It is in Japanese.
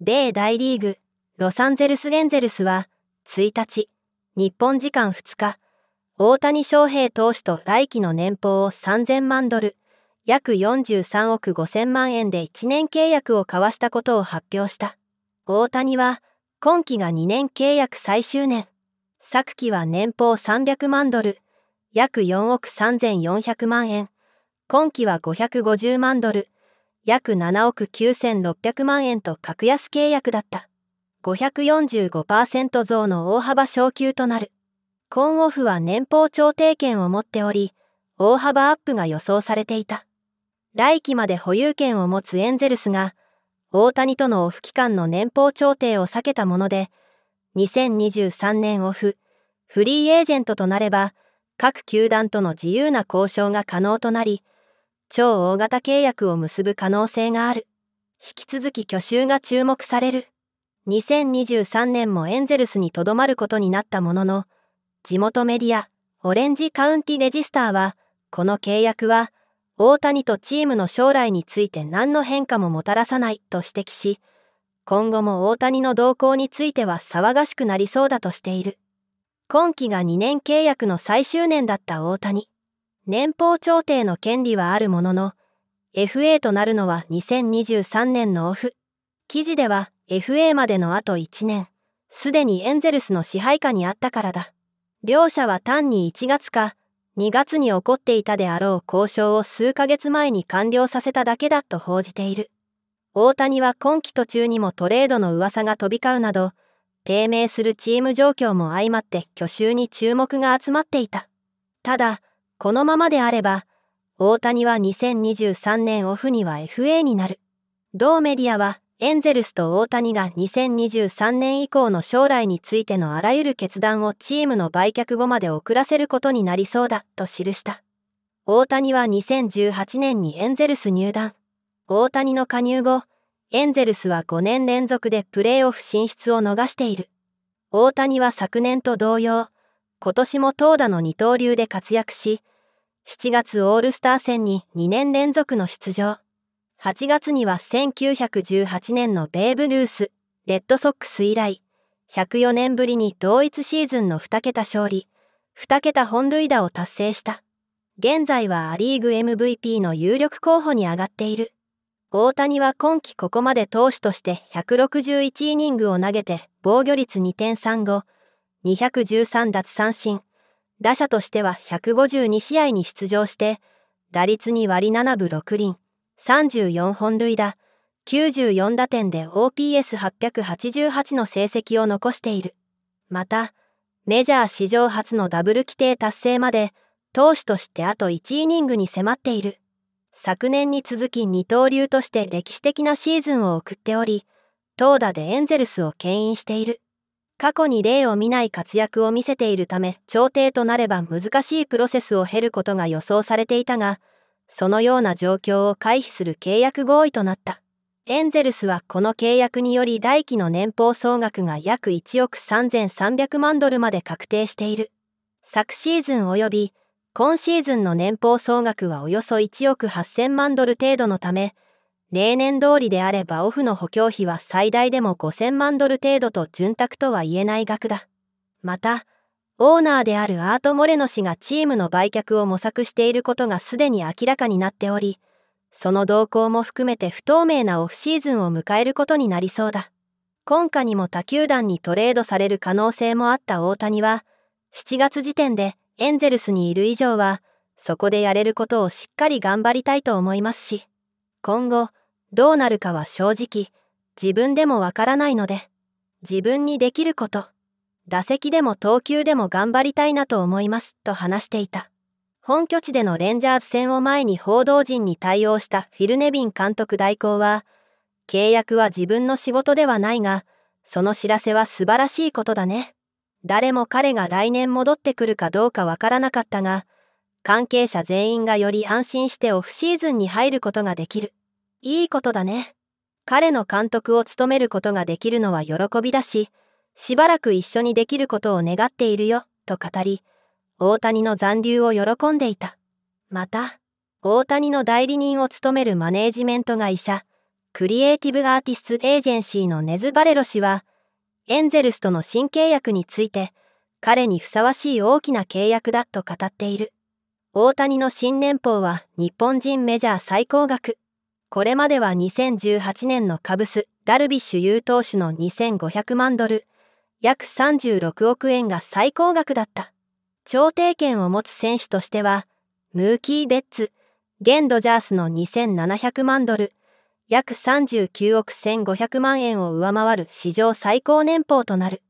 米大リーグ、ロサンゼルス・エンゼルスは、1日、日本時間2日、大谷翔平投手と来季の年俸を3000万ドル、約43億5000万円で1年契約を交わしたことを発表した。大谷は、今季が2年契約最終年。昨季は年俸300万ドル、約4億3400万円。今季は550万ドル、約7億9600万円と格安契約だった。545%増の大幅昇給となる。コンオフは年俸調停権を持っており、大幅アップが予想されていた。来期まで保有権を持つエンゼルスが、大谷とのオフ期間の年俸調停を避けたもので、2023年オフ、フリーエージェントとなれば、各球団との自由な交渉が可能となり、超大型契約を結ぶ可能性がある。引き続き去就が注目される。2023年もエンゼルスにとどまることになったものの、地元メディア、オレンジカウンティレジスターは、この契約は、大谷とチームの将来について何の変化ももたらさないと指摘し、今後も大谷の動向については騒がしくなりそうだとしている。今季が2年契約の最終年だった大谷。年俸調停の権利はあるものの、FA となるのは2023年のオフ。記事では FA までのあと1年、すでにエンゼルスの支配下にあったからだ。両者は単に1月か2月に起こっていたであろう交渉を数ヶ月前に完了させただけだと報じている。大谷は今季途中にもトレードの噂が飛び交うなど、低迷するチーム状況も相まって去就に注目が集まっていた。ただ、このままであれば、大谷は2023年オフには FA になる。同メディアは、エンゼルスと大谷が2023年以降の将来についてのあらゆる決断をチームの売却後まで遅らせることになりそうだと記した。大谷は2018年にエンゼルス入団。大谷の加入後、エンゼルスは5年連続でプレーオフ進出を逃している。大谷は昨年と同様、今年も投打の二刀流で活躍し、7月オールスター戦に2年連続の出場。8月には1918年のベーブ・ルース、レッドソックス以来、104年ぶりに同一シーズンの2桁勝利、2桁本塁打を達成した。現在はア・リーグ MVP の有力候補に上がっている。大谷は今季ここまで投手として161イニングを投げて防御率2.35、213奪三振、打者としては152試合に出場して、打率2割7分6厘、34本塁打、94打点で OPS888 の成績を残している。また、メジャー史上初のダブル規定達成まで、投手としてあと1イニングに迫っている。昨年に続き二刀流として歴史的なシーズンを送っており、投打でエンゼルスを牽引している。過去に例を見ない活躍を見せているため朝廷となれば難しいプロセスを経ることが予想されていたがそのような状況を回避する契約合意となったエンゼルスはこの契約により来期の年俸総額が約1億3300万ドルまで確定している昨シーズン及び今シーズンの年俸総額はおよそ1億8000万ドル程度のため例年通りであればオフの補強費は最大でも5000万ドル程度と潤沢とは言えない額だ。また、オーナーであるアート・モレノ氏がチームの売却を模索していることがすでに明らかになっており、その動向も含めて不透明なオフシーズンを迎えることになりそうだ。今夏にも他球団にトレードされる可能性もあった大谷は、7月時点でエンゼルスにいる以上は、そこでやれることをしっかり頑張りたいと思いますし、今後、どうなるかは正直自分でもわからないので自分にできること打席でも投球でも頑張りたいなと思いますと話していた本拠地でのレンジャーズ戦を前に報道陣に対応したフィル・ネビン監督代行は契約は自分の仕事ではないがその知らせは素晴らしいことだね誰も彼が来年戻ってくるかどうかわからなかったが関係者全員がより安心してオフシーズンに入ることができるいいことだね。彼の監督を務めることができるのは喜びだし、しばらく一緒にできることを願っているよ、と語り、大谷の残留を喜んでいた。また、大谷の代理人を務めるマネージメント会社、クリエイティブアーティストエージェンシーのネズ・バレロ氏は、エンゼルスとの新契約について、彼にふさわしい大きな契約だと語っている。大谷の新年俸は日本人メジャー最高額。これまでは2018年のカブス、ダルビッシュ有投手の2500万ドル、約36億円が最高額だった。調停権を持つ選手としては、ムーキー・ベッツ、現ドジャースの2700万ドル、約39億1500万円を上回る史上最高年俸となる。